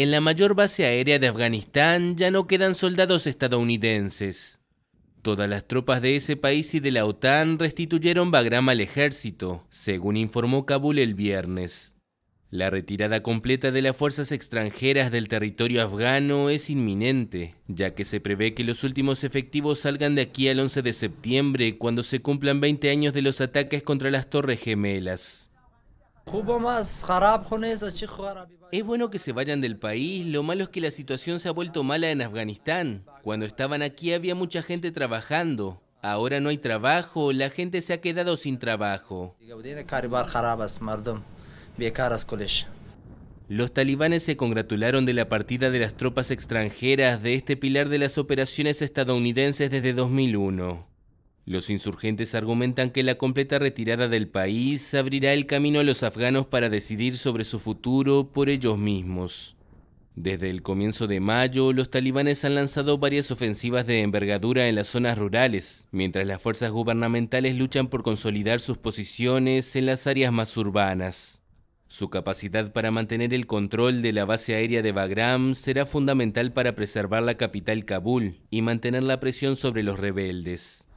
en la mayor base aérea de Afganistán ya no quedan soldados estadounidenses. Todas las tropas de ese país y de la OTAN restituyeron Bagram al ejército, según informó Kabul el viernes. La retirada completa de las fuerzas extranjeras del territorio afgano es inminente, ya que se prevé que los últimos efectivos salgan de aquí al 11 de septiembre, cuando se cumplan 20 años de los ataques contra las Torres Gemelas. Es bueno que se vayan del país, lo malo es que la situación se ha vuelto mala en Afganistán. Cuando estaban aquí había mucha gente trabajando. Ahora no hay trabajo, la gente se ha quedado sin trabajo. Los talibanes se congratularon de la partida de las tropas extranjeras de este pilar de las operaciones estadounidenses desde 2001. Los insurgentes argumentan que la completa retirada del país abrirá el camino a los afganos para decidir sobre su futuro por ellos mismos. Desde el comienzo de mayo, los talibanes han lanzado varias ofensivas de envergadura en las zonas rurales, mientras las fuerzas gubernamentales luchan por consolidar sus posiciones en las áreas más urbanas. Su capacidad para mantener el control de la base aérea de Bagram será fundamental para preservar la capital Kabul y mantener la presión sobre los rebeldes.